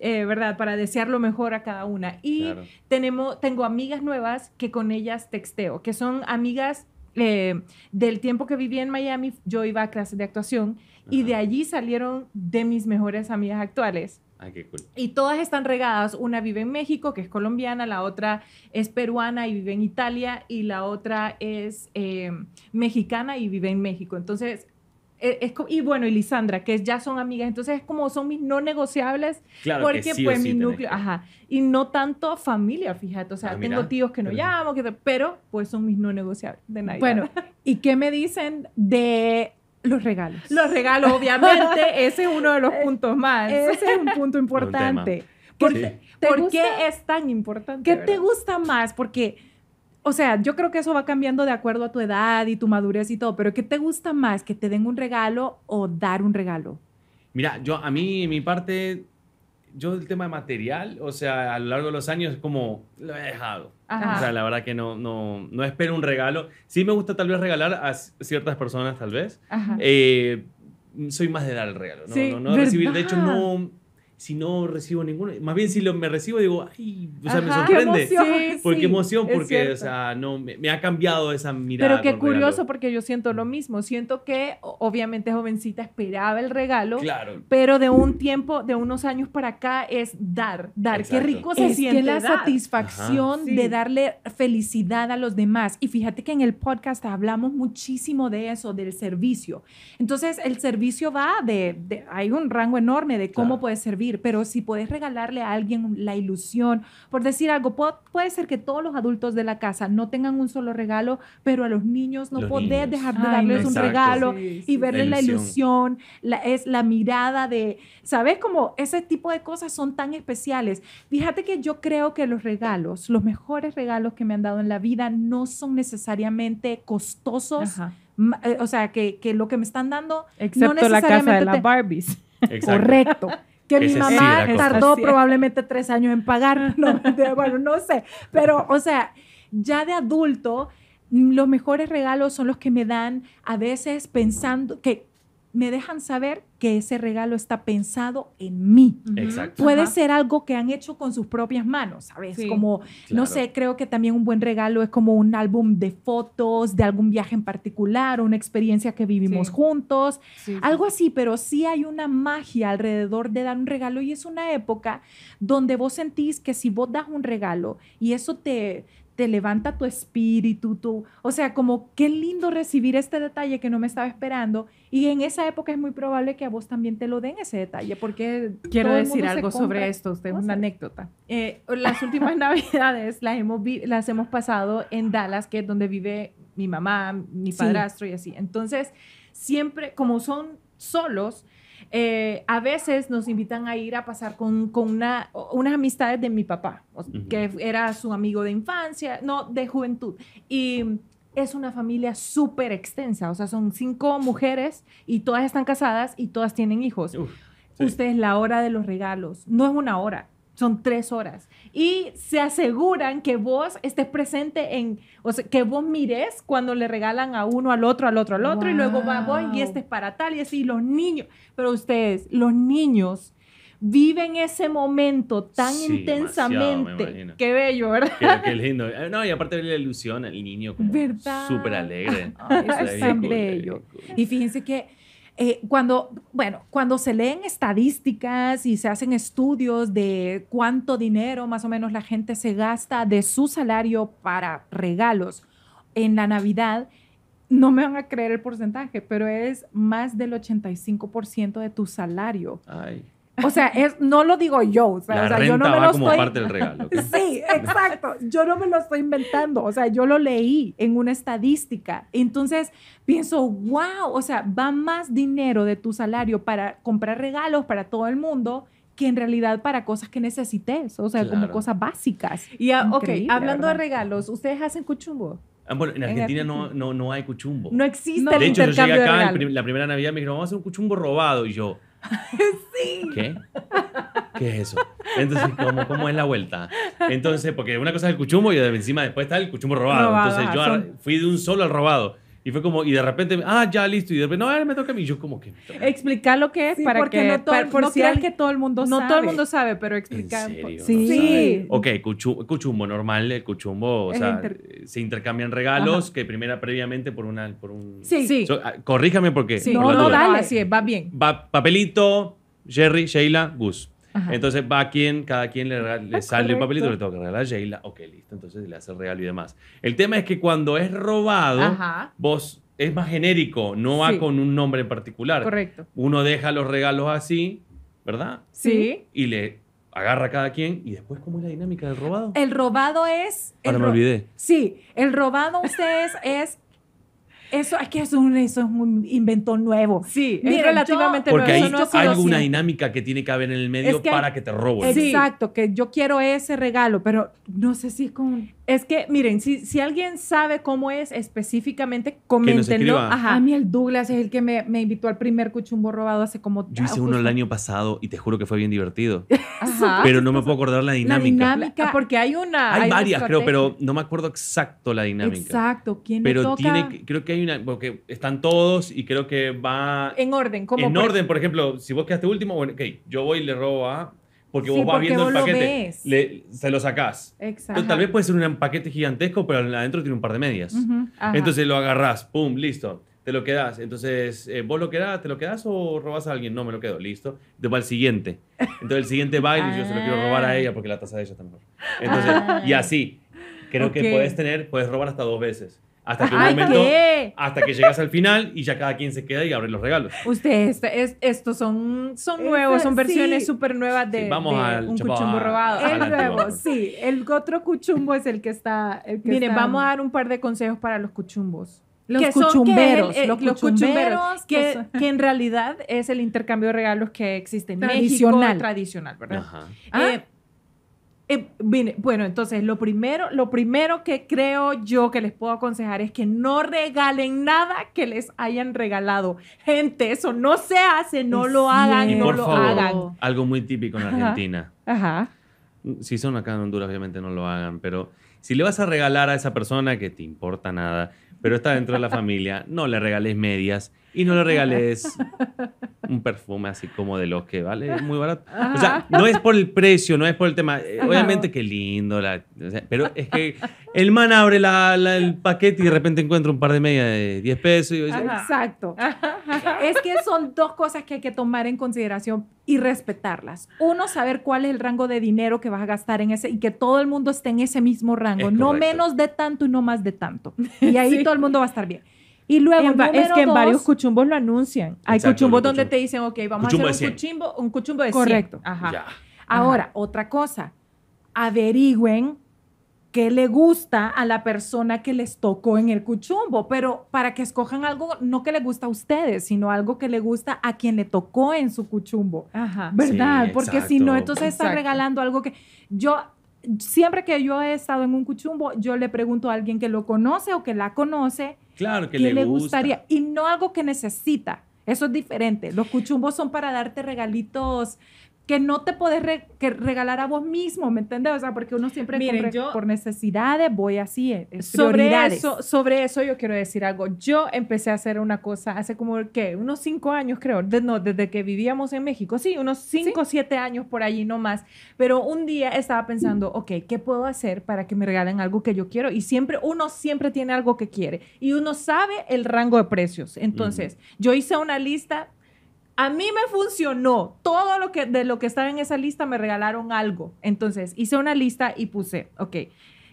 eh, ¿verdad? Para desear lo mejor a cada una. Y tenemos, tengo amigas nuevas que con ellas texteo, que son amigas eh, del tiempo que viví en Miami, yo iba a clases de actuación y de allí salieron de mis mejores amigas actuales. Ah, y todas están regadas. Una vive en México, que es colombiana, la otra es peruana y vive en Italia, y la otra es em, mexicana y vive en México. Entonces, e, es, y bueno, y Lisandra, que ya son amigas. Entonces, es como son mis no negociables, porque pues mi núcleo, ajá. Y no tanto familia, fíjate. O sea, ah, tengo tíos que no llamo, que, pero pues son mis no negociables de nadie. Bueno, ¿y qué me dicen de los regalos. Los regalos, obviamente, ese es uno de los eh, puntos más. Eh, ese es un punto importante. ¿Por, ¿por qué es tan importante? ¿Qué te gusta más? Porque, o sea, yo creo que eso va cambiando de acuerdo a tu edad y tu madurez y todo, pero ¿qué te gusta más? ¿Que te den un regalo o dar un regalo? Mira, yo a mí, mi parte, yo el tema de material, o sea, a lo largo de los años como lo he dejado. O sea, la verdad que no, no, no espero un regalo. Sí me gusta tal vez regalar a ciertas personas, tal vez. Eh, soy más de dar el regalo, sí, no, no recibir. De hecho, no si no recibo ninguno, más bien si lo, me recibo digo, ay, o sea, me sorprende. porque emoción, porque, o sea, no, me, ha cambiado esa mirada. Pero qué curioso, porque yo siento lo mismo. Siento que, obviamente, jovencita esperaba el regalo, claro. pero de un tiempo, de unos años para acá, es dar, dar. Qué rico se es siente. Que la satisfacción de darle felicidad a los demás. Y fíjate que en el podcast hablamos muchísimo de eso, del servicio. Entonces, el servicio va de, hay un rango enorme de cómo puede puedes servir pero si puedes regalarle a alguien la ilusión, por decir algo, puede, ser que todos los adultos de la casa no tengan un solo regalo, pero a los niños no podés dejar de darles un regalo y verles la ilusión, la, es la mirada de, ¿sabes? cómo ese tipo de cosas son tan especiales. Fíjate que yo creo que los regalos, los mejores regalos que me han dado en la vida no son necesariamente costosos. Eh, o sea, que, lo que me están dando Excepto la casa de las Barbies. Correcto que mi mamá tardó probablemente tres años en pagar. bueno, no sé. Pero, o sea, ya de adulto, los mejores regalos son los que me dan a veces pensando que me dejan saber que ese regalo está pensado en mí. Exacto. Puede ser algo que han hecho con sus propias manos, ¿sabes? Como, no sé, creo que también un buen regalo es como un álbum de fotos, de algún viaje en particular, una experiencia que vivimos juntos, algo así, pero sí hay una magia alrededor de dar un regalo y es una época donde vos sentís que si vos das un regalo y eso te, te levanta tu espíritu, tu, o sea, como qué lindo recibir este detalle que no me estaba esperando y en esa época es muy probable que a vos también te lo den ese detalle porque quiero decir algo sobre esto, usted una anécdota. Eh, las últimas navidades las hemos las hemos pasado en Dallas, que es donde vive mi mamá, mi padrastro y así. Entonces siempre como son solos eh, a veces nos invitan a ir a pasar con, con una, unas amistades de mi papá, que era su amigo de infancia, no, de juventud. Y es una familia súper extensa, o sea, son cinco mujeres y todas están casadas y todas tienen hijos. ustedes Usted es la hora de los regalos, no es una hora, son tres horas. Y se aseguran que vos estés presente en, o sea, que vos mires cuando le regalan a uno, al otro, al otro, al otro, y luego va vos y este es para tal, y así los niños. Pero ustedes, los niños viven ese momento tan intensamente. Qué bello, ¿verdad? Qué, lindo. Eh, no, y aparte la ilusión al niño como súper alegre. es tan bello. Y fíjense que eh, cuando, bueno, cuando se leen estadísticas y se hacen estudios de cuánto dinero más o menos la gente se gasta de su salario para regalos en la Navidad, no me van a creer el porcentaje, pero es más del 85% de tu salario. Ay. O sea, es, no lo digo yo. O sea, yo no me va lo como estoy... parte del regalo. Sí, exacto. Yo no me lo estoy inventando. O sea, yo lo leí en una estadística. Entonces pienso, wow, o sea, va más dinero de tu salario para comprar regalos para todo el mundo que en realidad para cosas que necesites, o sea, como cosas básicas. Y ok, hablando de regalos, ¿ustedes hacen cuchumbo? Ah, bueno, en Argentina no, no, hay cuchumbo. No existe el intercambio De hecho, yo llegué acá, la primera Navidad me dijeron, vamos a hacer un cuchumbo robado. Y yo, sí. ¿Qué? ¿Qué es eso? Entonces, ¿cómo, ¿cómo, es la vuelta? Entonces, porque una cosa es el cuchumbo y encima después está el cuchumbo robado. Entonces, yo ah, fui de un solo al robado. Y fue como, y de repente, ah, ya listo. Y de repente, no, ahora me toca a mí. y Yo, como que. Explicar lo que es para que. No, todo, no todo el mundo no No todo el mundo sabe, pero explicar. Sí. sí. Ok, cuchumbo normal, el cuchumbo, o sea, se intercambian regalos que primera, previamente por, una, por un. Sí, sí. Ah, corríjame porque. Sí. No, no, dale, así va bien. papelito, Jerry, Sheila, Gus. Entonces va a quien, cada quien le, ah, sale un papelito, le tengo que regalar a Sheila, ok, listo, entonces le hace el regalo y demás. El tema es que cuando es robado, vos es más genérico, no va con un nombre en particular. Correcto. Uno deja los regalos así, ¿verdad? Sí. Y le agarra a cada quien y después cómo es la dinámica del robado. El robado es... Ahora me olvidé. Sí, el robado ustedes es eso es que un eso es un invento nuevo. Sí, es relativamente nuevo. Porque hay alguna dinámica que tiene que haber en el medio para que te roben. Exacto, que yo quiero ese regalo, pero no sé si es con es que, miren, si, alguien sabe cómo es específicamente, comentenlo. Ajá, a mí el Douglas es el que me, invitó al primer cuchumbo robado hace como... Yo hice ah, uno el año pasado y te juro que fue bien divertido. Pero no me puedo acordar la dinámica. La dinámica, ah, porque hay una... Hay, varias, creo, pero no me acuerdo exacto la dinámica. Exacto, ¿quién Pero toca? tiene, creo que hay una... Porque están todos y creo que va... En orden, ¿cómo? En orden, por ejemplo, si vos quedaste último, bueno, ok, yo voy y le robo a porque vos vas viendo el paquete, se lo sacás. Exacto. tal vez puede ser un paquete gigantesco, pero adentro tiene un par de medias. Entonces lo agarrás, pum, listo. Te lo quedás. Entonces, eh, ¿vos lo quedás? ¿Te lo quedás o robás a alguien? No, me lo quedo, listo. Te va el siguiente. Entonces, el siguiente baile y yo se lo quiero robar a ah. ella porque la tasa de ella está mejor. Entonces, y ah. así. Creo que puedes tener, puedes robar hasta dos veces. Hasta que, llegas al final y ya cada quien se queda y abre los regalos. Ustedes, estos son, son este, nuevos, son versiones súper nuevas de, un cuchumbo robado. El nuevo, sí. El otro cuchumbo es el que está... vamos a dar un par de consejos para los cuchumbos. Los cuchumberos, eh, los cuchumberos, que, en realidad es el intercambio de regalos que existe en tradicional. México tradicional, ¿verdad? Eh, ah, eh, bueno, entonces lo primero, lo primero que creo yo que les puedo aconsejar es que no regalen nada que les hayan regalado. Gente, eso no se hace, no lo hagan, no lo hagan. Algo muy típico en Argentina. Ajá. Si son acá en Honduras, obviamente no lo hagan, pero si le vas a regalar a esa persona que te importa nada, pero está dentro de la familia, no le regales medias y no le regales un perfume así como de los que vale muy barato. O sea, no es por el precio, no es por el tema. Obviamente que lindo, la, pero es que el man abre el paquete y de repente encuentra un par de medias de 10 pesos. Exacto. Es que son dos cosas que hay que tomar en consideración y respetarlas. Uno, saber cuál es el rango de dinero que vas a gastar en ese y que todo el mundo esté en ese mismo rango, no menos de tanto y no más de tanto. Y ahí todo el mundo va a estar bien. Y luego, es que en varios cuchumbos lo anuncian. Hay cuchumbos donde te dicen, ok, vamos a hacer un cuchumbo, un cuchumbo de 100. Correcto. Ahora, otra cosa, averigüen qué le gusta a la persona que les tocó en el cuchumbo, pero para que escojan algo no que le gusta a ustedes, sino algo que le gusta a quien le tocó en su cuchumbo. Ajá. ¿Verdad? Porque si no, entonces está regalando algo que yo siempre que yo he estado en un cuchumbo, yo le pregunto a alguien que lo conoce o que la conoce Claro, que, le, gusta. gustaría. Y no algo que necesita. Eso es diferente. Los cuchumbos son para darte regalitos que no te podés regalar a vos mismo, ¿me entiendes? O sea, porque uno siempre Miren, yo, por necesidades voy así. Eh, eh, sobre eso, sobre eso yo quiero decir algo. Yo empecé a hacer una cosa hace como, ¿qué? Unos cinco años, creo. no, desde que vivíamos en México. Sí, unos cinco, o siete años por allí nomás. Pero un día estaba pensando, ok, ¿qué puedo hacer para que me regalen algo que yo quiero? Y siempre, uno siempre tiene algo que quiere. Y uno sabe el rango de precios. Entonces, yo hice una lista a mí me funcionó. Todo lo que de lo que estaba en esa lista me regalaron algo. Entonces hice una lista y puse, ok,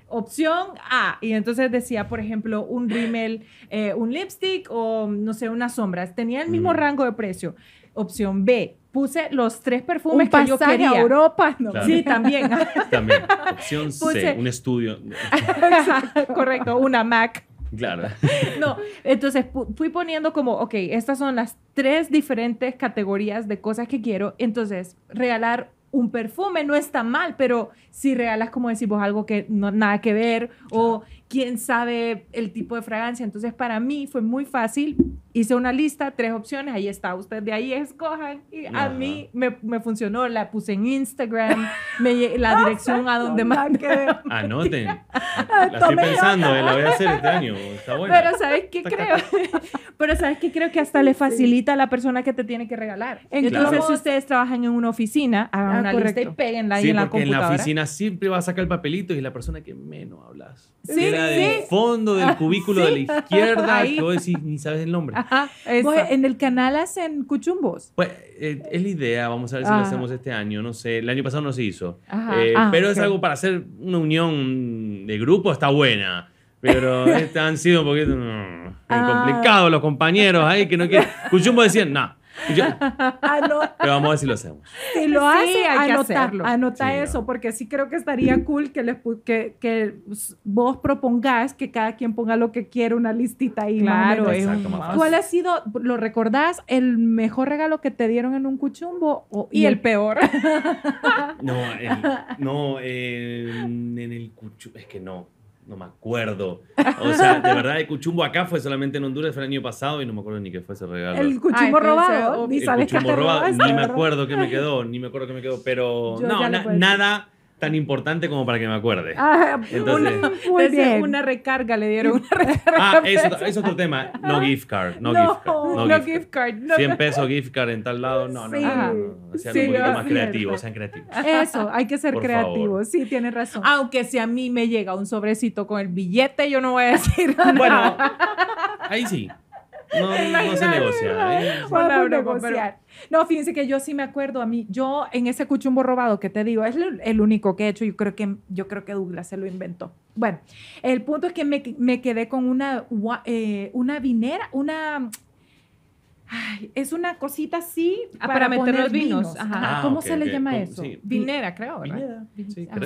opción A. Y entonces decía, por ejemplo, un rímel, eh, un lipstick o no sé, unas sombras. Tenía el mismo rango de precio. Opción B. Puse los tres perfumes que yo quería. a Europa. Sí, también. también. Opción C, un estudio. Correcto, una Mac. Claro. no, entonces fui poniendo como, ok, estas son las tres diferentes categorías de cosas que quiero. Entonces, regalar un perfume no está mal, pero si regalas, como decimos, algo que no nada que ver o quién sabe el tipo de fragancia. Entonces, para mí fue muy fácil hice una lista, tres opciones, ahí está, ustedes de ahí escojan. Y a mí me, me, funcionó, la puse en Instagram, me, la dirección a donde más. Anoten. La estoy pensando, eh, la voy a hacer este año, está bueno. Pero ¿sabes qué creo? Pero ¿sabes qué creo que hasta le facilita a la persona que te tiene que regalar? Entonces, si ustedes trabajan en una oficina, hagan ah, una lista y péguenla en la computadora. en la oficina siempre vas a sacar el papelito y la persona que menos hablas. Sí, Era del fondo del ah, cubículo de la izquierda, que ni sabes el nombre. Pues, en el canal hacen cuchumbos. Pues eh, es la idea, vamos a ver si lo ah. hacemos este año, no sé, el año pasado no se hizo. Eh, ah, pero es algo para hacer una unión de grupo, está buena. Pero este han sido un poquito mm, ah. complicados los compañeros ahí que no quieren. Cuchumbos decían, no, pero vamos a ver si lo hacemos. Si lo hace, hay anota, que anota eso, porque sí creo que estaría cool que, vos propongas que cada quien ponga lo que quiere, una listita ahí. Claro, exacto. ¿Cuál ha sido, lo recordás, el mejor regalo que te dieron en un cuchumbo y, el, peor? no, no en el cuchumbo, es que no no me acuerdo. O sea, de verdad, el cuchumbo acá fue solamente en Honduras, fue el año pasado y no me acuerdo ni qué fue ese regalo. El cuchumbo robado, ni el cuchumbo robado, ni me acuerdo que me quedó, ni me acuerdo que me quedó, pero no, nada tan importante como para que me acuerde. Ah, Entonces, una, recarga, le dieron una recarga. Ah, es, otro tema. No ah. gift card. No, gift card. No, gift card. 100 pesos gift card en tal lado. No, no, no. Sean un poquito más creativos, sean creativos. Eso, hay que ser creativos. Sí, tienes razón. Aunque si a mí me llega un sobrecito con el billete, yo no voy a decir nada. Bueno, ahí sí no, no se negocia. ¿eh? No, fíjense que yo sí me acuerdo a mí. Yo en ese cuchumbo robado que te digo, es el único que he hecho. Yo creo que, yo creo que Douglas se lo inventó. Bueno, el punto es que me, quedé con una, eh, una vinera, una es una cosita así ah, para, meter los vinos. Ah, ah, ¿Cómo se le llama eso? Vinera, creo. ¿verdad?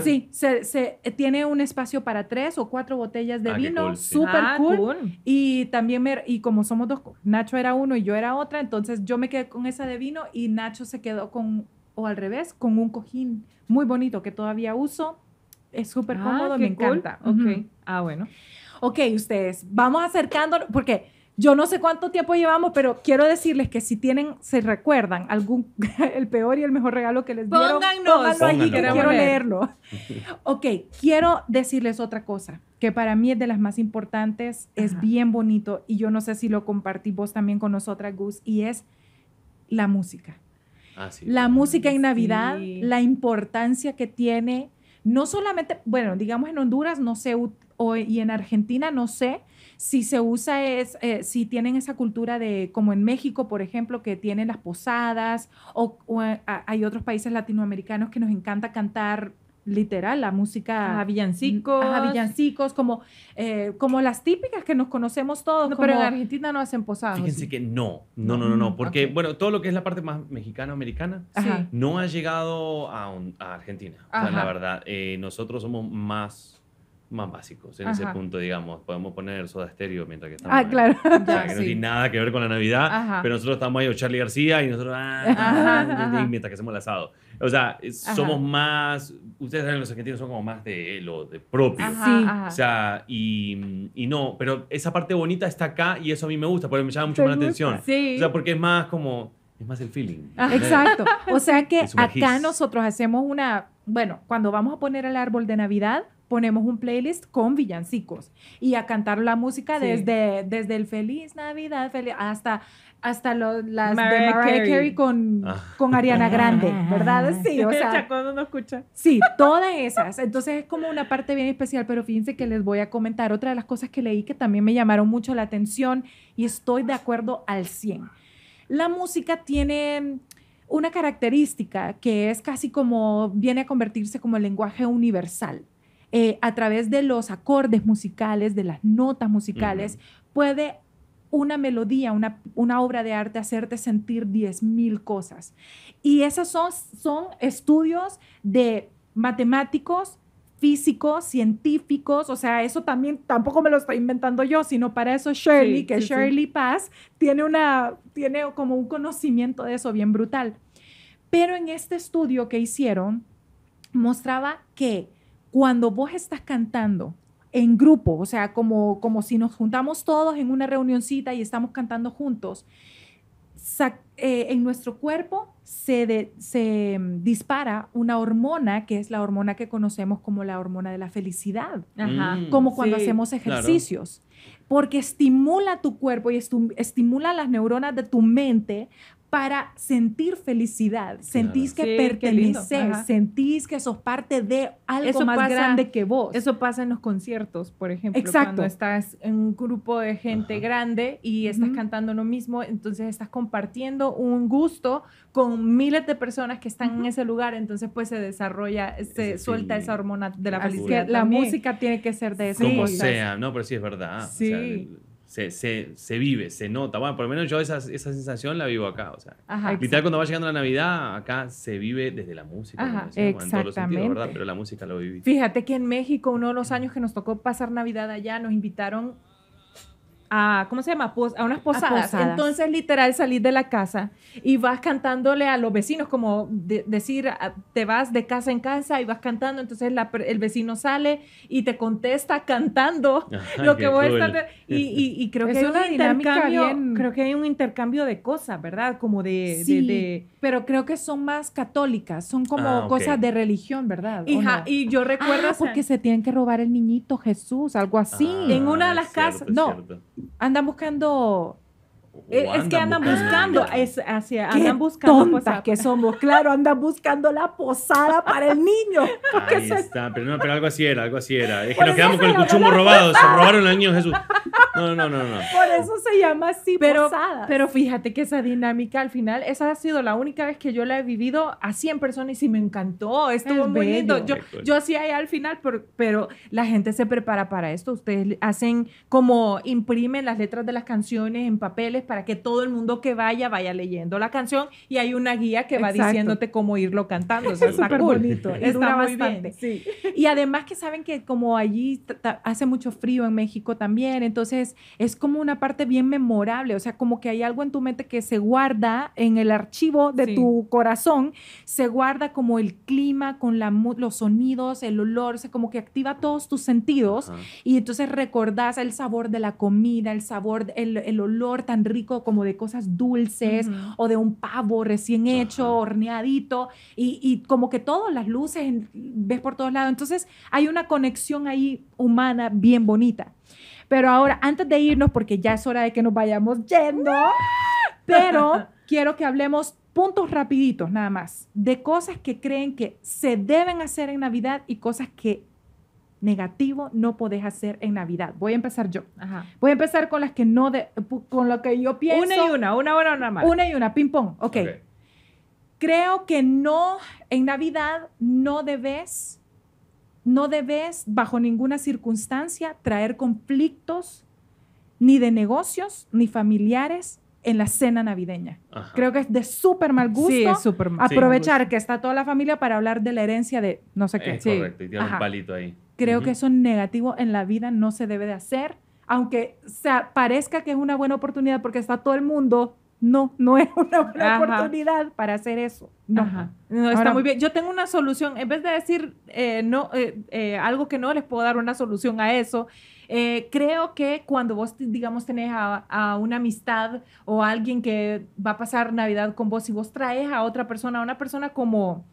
Sí, se, tiene un espacio para tres o cuatro botellas de vino. Cool, Súper cool. Y también, y como somos dos, Nacho era uno y yo era otra, entonces yo me quedé con esa de vino y Nacho se quedó con, o al revés, con un cojín muy bonito que todavía uso. Es súper cómodo, me encanta. Ah, bueno. Ok, ustedes, vamos acercándonos, porque yo no sé cuánto tiempo llevamos, pero quiero decirles que si tienen, se recuerdan algún, el peor y el mejor regalo que les dieron, pónganlo allí, que quiero leerlo. ok, quiero decirles otra cosa, que para mí es de las más importantes, es bien bonito, y yo no sé si lo compartís vos también con nosotras, Gus, y es la música. Ah, sí. La música en Navidad, la importancia que tiene, no solamente, bueno, digamos en Honduras, no sé, y en Argentina, no sé, si se usa es, eh, si tienen esa cultura de, como en México, por ejemplo, que tienen las posadas, o, eh, hay otros países latinoamericanos que nos encanta cantar literal, la música. a villancicos. como, eh, como las típicas que nos conocemos todos. pero en Argentina no hacen posadas. Fíjense que no, no, no, no, mm, porque, bueno, todo lo que es la parte más mexicano-americana no ha llegado a, Argentina, la verdad. nosotros somos más más básicos en ese punto, digamos. Podemos poner Soda estéreo mientras que estamos. Ah, claro. O que no tiene nada que ver con la Navidad, pero nosotros estamos ahí o Charlie García y nosotros, ah, ah mientras que hacemos el asado. O sea, somos más, ustedes saben, los argentinos son como más de lo de propio. O sea, y, y, no, pero esa parte bonita está acá y eso a mí me gusta, porque me llama mucho más la atención. O sea, porque es más como, es más el feeling. Ah, exacto. O sea que acá nosotros hacemos una, bueno, cuando vamos a poner el árbol de Navidad, ponemos un playlist con villancicos y a cantar la música desde, desde el Feliz Navidad Feliz, hasta, hasta las de Mariah Carey, con, ah. con, Ariana Grande, ¿verdad? Sí, o sea. uno escucha. Sí, todas esas. Entonces es como una parte bien especial, pero fíjense que les voy a comentar otra de las cosas que leí que también me llamaron mucho la atención y estoy de acuerdo al 100. La música tiene una característica que es casi como, viene a convertirse como el lenguaje universal. Eh, a través de los acordes musicales, de las notas musicales, puede una melodía, una, obra de arte, hacerte sentir 10.000 cosas. Y esos son, son estudios de matemáticos, físicos, científicos, o sea, eso también tampoco me lo estoy inventando yo, sino para eso Shirley, que Shirley Paz tiene una tiene como un conocimiento de eso bien brutal. Pero en este estudio que hicieron mostraba que cuando vos estás cantando en grupo, o sea, como, como si nos juntamos todos en una reunioncita y estamos cantando juntos, eh, en nuestro cuerpo se, se mm, dispara una hormona que es la hormona que conocemos como la hormona de la felicidad, mm, como cuando hacemos ejercicios, porque estimula tu cuerpo y estimula las neuronas de tu mente para sentir felicidad. Sentís que perteneces, sentís que sos parte de algo más grande que vos. Eso pasa en los conciertos, por ejemplo. Exacto. Cuando estás en un grupo de gente grande y estás cantando lo mismo, entonces estás compartiendo un gusto con miles de personas que están en ese lugar, entonces pues se desarrolla, eh, se suelta esa hormona de la felicidad. que la música tiene que ser de eso. Como sea, no, pero sí es verdad. Sí se, se, se, vive, se nota. Bueno, por lo menos yo esa, esa sensación la vivo acá. O sea, Ajá, cuando va llegando la Navidad, acá se vive desde la música. Ajá, exactamente. Pero la música lo viví. Fíjate que en México, uno de los años que nos tocó pasar Navidad allá, nos invitaron a, ¿cómo se llama? a unas posadas. Entonces, literal, salís de la casa y vas cantándole a los vecinos, como decir, te vas de casa en casa y vas cantando, entonces el vecino sale y te contesta cantando lo que voy a estás... Y, creo que es una un creo que hay un intercambio de cosas, ¿verdad? Como de... pero creo que son más católicas, son como ah, cosas de religión, ¿verdad? Hija, y yo recuerdo... Ah, porque se tienen que robar el niñito Jesús, algo así. Ah, en una de las casas, no, andan buscando eh, es, que andan buscando, es hacia, andan buscando posada. que pues. somos, claro, andan buscando la posada para el niño. Ahí está, pero, no, pero algo así era, algo así era. Es que nos quedamos con el cuchumbo robado, se robaron al niño Jesús. No, no, no, no. Por eso se llama así pero, Pero fíjate que esa dinámica al final, esa ha sido la única vez que yo la he vivido así en persona y sí me encantó, estuvo muy Yo, yo sí ahí al final, pero, la gente se prepara para esto. Ustedes hacen como imprimen las letras de las canciones en papeles para que todo el mundo que vaya vaya leyendo la canción y hay una guía que va diciéndote cómo irlo cantando. es súper bonito. Está bastante. Y además que saben que como allí hace mucho frío en México también, entonces es, como una parte bien memorable, o sea, como que hay algo en tu mente que se guarda en el archivo de tu corazón, se guarda como el clima, con la, los sonidos, el olor, o como que activa todos tus sentidos y entonces recordás el sabor de la comida, el sabor, el, olor tan rico como de cosas dulces o de un pavo recién hecho, horneadito y como que todas las luces ves por todos lados. Entonces hay una conexión ahí humana bien bonita. Pero ahora, antes de irnos, porque ya es hora de que nos vayamos yendo, pero quiero que hablemos puntos rapiditos nada más de cosas que creen que se deben hacer en Navidad y cosas que negativo no podés hacer en Navidad. Voy a empezar yo. Voy a empezar con las que no con lo que yo pienso. Una y una, una buena, una mala. Una y una, ping pong. Okay. ok. Creo que no en Navidad no debes no debes bajo ninguna circunstancia traer conflictos ni de negocios ni familiares en la cena navideña. Creo que es de súper mal gusto aprovechar que está toda la familia para hablar de la herencia de no sé qué. Es sí. correcto, y tiene un palito ahí. Creo que eso negativo en la vida no se debe de hacer, aunque parezca que es una buena oportunidad porque está todo el mundo no, no es una buena oportunidad para hacer eso. No, está muy bien. Yo tengo una solución. En vez de decir eh, no, eh, eh, algo que no, les puedo dar una solución a eso. creo que cuando vos, digamos, tenés a, una amistad o a alguien que va a pasar Navidad con vos, y vos traes a otra persona, a una persona como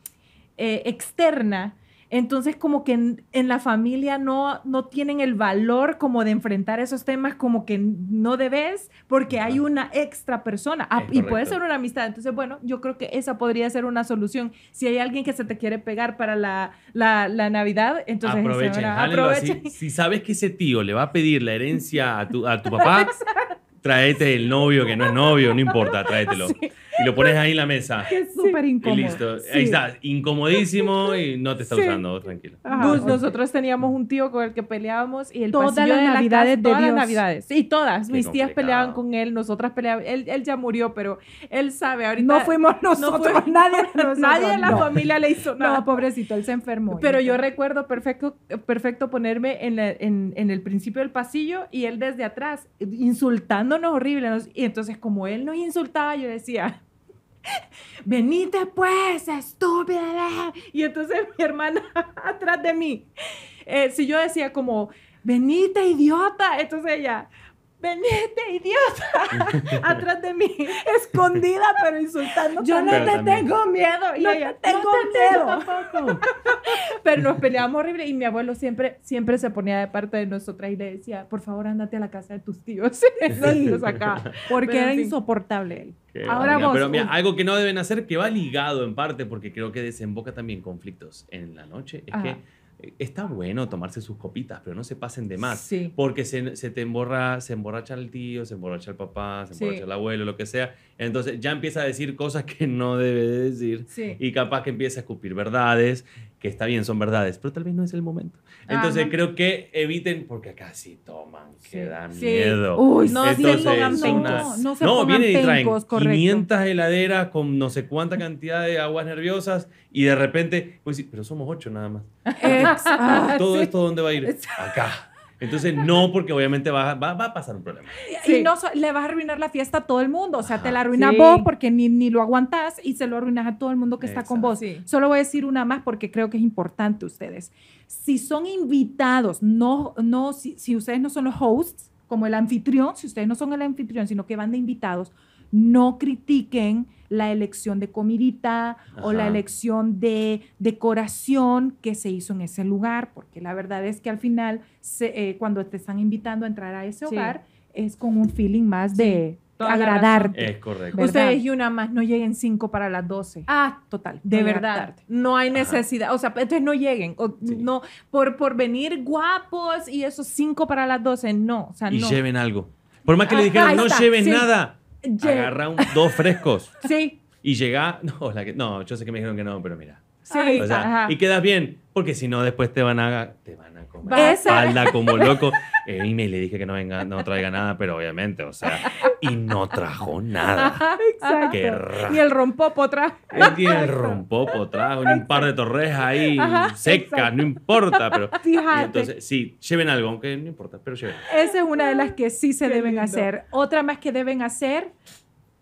externa, entonces, como que en, la familia no, no tienen el valor como de enfrentar esos temas como que no debes porque hay una extra persona ah, y puede ser una amistad. Entonces, bueno, yo creo que esa podría ser una solución. Si hay alguien que se te quiere pegar para la, Navidad, entonces aprovechen. Si, sabes que ese tío le va a pedir la herencia a tu, a tu papá, tráete el novio que no es novio, no importa, tráetelo y lo pones ahí en la mesa. Es súper incómodo. Y listo. Ahí está, incomodísimo y no te está usando, tranquilo. nosotros teníamos un tío con el que peleábamos y el pasillo de navidades de todas las navidades. Sí, todas. Mis tías peleaban con él, nosotras peleábamos. Él, ya murió, pero él sabe. Ahorita no fuimos nosotros, nadie, nadie de la familia le hizo nada. No, pobrecito, él se enfermó. Pero yo recuerdo perfecto, perfecto ponerme en, en, en el principio del pasillo y él desde atrás insultándonos horrible. Y entonces como él nos insultaba, yo decía, venite pues, estúpida. Y entonces mi hermana atrás de mí, eh, si yo decía como, venite, idiota, entonces ella, venete, idiota, atrás de mí, escondida, pero insultando. Yo no te tengo miedo. Y no te tengo miedo. pero nos peleamos horrible y mi abuelo siempre, siempre se ponía de parte de nosotras y le decía, por favor, ándate a la casa de tus tíos. porque era insoportable él. Ahora Pero mira, algo que no deben hacer, que va ligado en parte, porque creo que desemboca también conflictos en la noche, es que está bueno tomarse sus copitas, pero no se pasen de más. Porque se, se te emborra, se emborracha el tío, se emborracha el papá, se emborracha el abuelo, lo que sea. Entonces ya empieza a decir cosas que no debe decir y capaz que empieza a escupir verdades, que está bien, son verdades, pero tal vez no es el momento. Ah, Entonces creo que eviten, porque acá sí toman, que da miedo. Uy, no, se una, no, no, se vienen y traen 500 heladeras con no sé cuánta cantidad de aguas nerviosas y de repente, pues sí, pero somos ocho nada más. Todo esto, ¿dónde va a ir? Acá. Entonces, no, porque obviamente va, a pasar un problema. Y no le vas a arruinar la fiesta a todo el mundo. O sea, te la arruinas vos porque ni, lo aguantás y se lo arruinas a todo el mundo que está con vos. Solo voy a decir una más porque creo que es importante ustedes. Si son invitados, no, no, si ustedes no son los hosts, como el anfitrión, si ustedes no son el anfitrión, sino que van de invitados, no critiquen la elección de comidita o la elección de decoración que se hizo en ese lugar, porque la verdad es que al final, eh, cuando te están invitando a entrar a ese hogar, es con un feeling más de... agradarte. Es correcto. Ustedes y una más no lleguen cinco para las doce. Ah, total. De verdad. No hay necesidad. O sea, entonces no lleguen. No, por, por venir guapos y esos cinco para las doce, no. y lleven algo. Por más que le ah, dijeran, no lleven nada agarra un, dos frescos. sí. Y llega, no, no, yo sé que me dijeron que no, pero mira. Sí, o y quedas bien, porque si no después te van a te van comer espalda como loco. y me le dije que no, venga, no traiga nada, pero obviamente, o sea, y no trajo nada. Exacto. y el rompopo trajo. Y el rompopo trajo, un par de torrejas ahí secas, no importa, pero. Entonces, sí, lleven algo, aunque no importa, pero lleven. Esa es una de las que sí se deben hacer. Otra más que deben hacer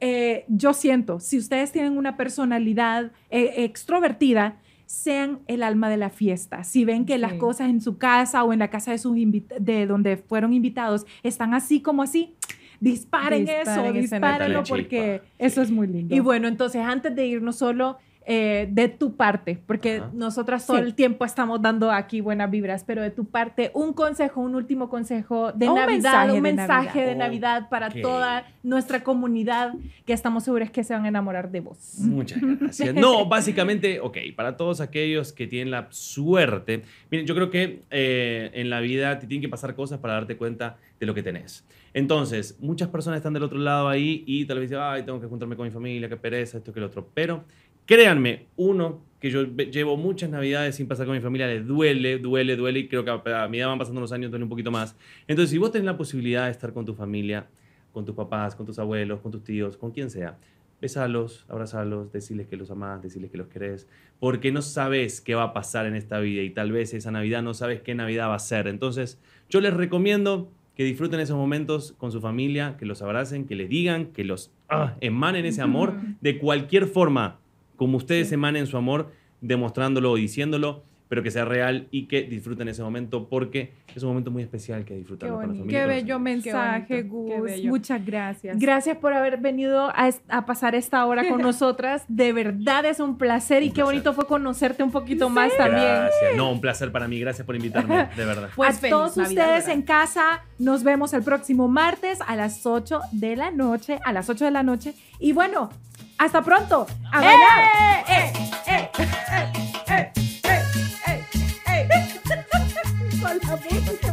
eh, yo siento, si ustedes tienen una personalidad eh, extrovertida, sean el alma de la fiesta. Si ven que las cosas en su casa o en la casa de sus de donde fueron invitados están así como así, disparen, eso, dispárenlo porque eso es muy lindo. Y bueno, entonces antes de irnos solo eh, de tu parte, porque nosotras todo el tiempo estamos dando aquí buenas vibras, pero de tu parte, un consejo, un último consejo de Navidad, un mensaje de Navidad, para toda nuestra comunidad que estamos seguros que se van a enamorar de vos. Muchas gracias. No, básicamente, ok, para todos aquellos que tienen la suerte, miren, yo creo que eh, en la vida te tienen que pasar cosas para darte cuenta de lo que tenés. Entonces, muchas personas están del otro lado ahí y tal vez dicen, ay, tengo que juntarme con mi familia, qué pereza, esto que el otro, pero Créanme, uno que yo llevo muchas navidades sin pasar con mi familia, les duele, duele, duele, y creo que a mi van pasando los años, duele un poquito más. Entonces, si vos tenés la posibilidad de estar con tu familia, con tus papás, con tus abuelos, con tus tíos, con quien sea, besalos, abrazalos, decirles que los amás, decirles que los querés, porque no sabes qué va a pasar en esta vida y tal vez esa Navidad no sabes qué Navidad va a ser. Entonces, yo les recomiendo que disfruten esos momentos con su familia, que los abracen, que les digan, que los ah, emanen ese amor de cualquier forma como ustedes emanen su amor, demostrándolo o diciéndolo, pero que sea real y que disfruten ese momento porque es un momento muy especial que disfrutar con los Qué bello mensaje, Gus. Muchas gracias. Gracias por haber venido a, pasar esta hora con nosotras. De verdad es un placer y qué bonito fue conocerte un poquito más también. Gracias. No, un placer para mí. Gracias por invitarme, de verdad. Pues, pues a todos ustedes en casa, nos vemos el próximo martes a las 8 de la noche, a las 8 de la noche. Y bueno, ¡Hasta pronto! ¡A